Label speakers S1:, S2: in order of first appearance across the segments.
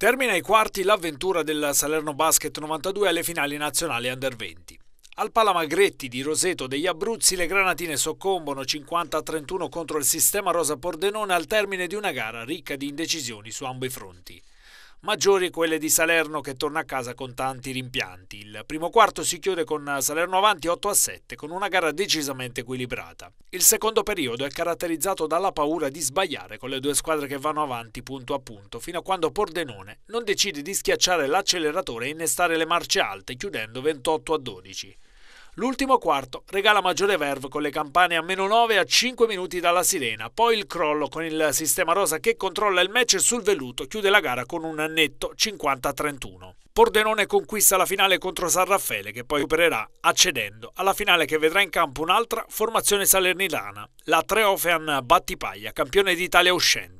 S1: Termina ai quarti l'avventura del Salerno Basket 92 alle finali nazionali Under 20. Al Palamagretti di Roseto degli Abruzzi le granatine soccombono 50-31 contro il sistema Rosa Pordenone al termine di una gara ricca di indecisioni su ambo i fronti maggiori quelle di Salerno che torna a casa con tanti rimpianti. Il primo quarto si chiude con Salerno avanti 8 a 7 con una gara decisamente equilibrata. Il secondo periodo è caratterizzato dalla paura di sbagliare con le due squadre che vanno avanti punto a punto fino a quando Pordenone non decide di schiacciare l'acceleratore e innestare le marce alte chiudendo 28 a 12. L'ultimo quarto regala maggiore verve con le campane a meno 9 a 5 minuti dalla sirena, poi il crollo con il sistema rosa che controlla il match sul velluto chiude la gara con un netto 50-31. Pordenone conquista la finale contro San Raffaele che poi opererà accedendo alla finale che vedrà in campo un'altra formazione salernitana, la Treofean Battipaglia, campione d'Italia uscente.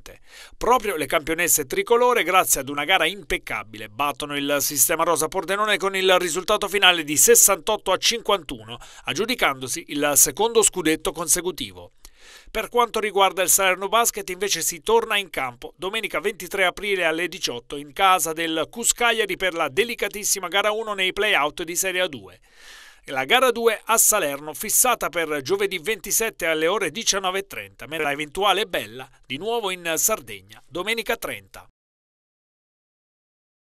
S1: Proprio le campionesse tricolore, grazie ad una gara impeccabile, battono il sistema rosa Pordenone con il risultato finale di 68 a 51, aggiudicandosi il secondo scudetto consecutivo. Per quanto riguarda il Salerno Basket invece si torna in campo domenica 23 aprile alle 18 in casa del Cuscagliari per la delicatissima gara 1 nei play-out di Serie A2. La gara 2 a Salerno, fissata per giovedì 27 alle ore 19.30, mentre eh. eventuale Bella di nuovo in Sardegna, domenica 30.